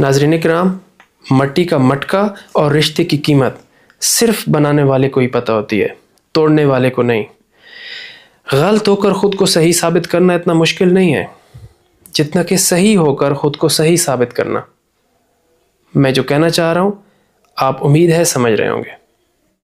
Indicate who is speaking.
Speaker 1: नाजरीन कराम मट्टी का मटका और रिश्ते की कीमत सिर्फ बनाने वाले को ही पता होती है तोड़ने वाले को नहीं गलत होकर ख़ुद को सही साबित करना इतना मुश्किल नहीं है जितना कि सही होकर ख़ुद को सही साबित करना मैं जो कहना चाह रहा हूँ आप उम्मीद है समझ रहे होंगे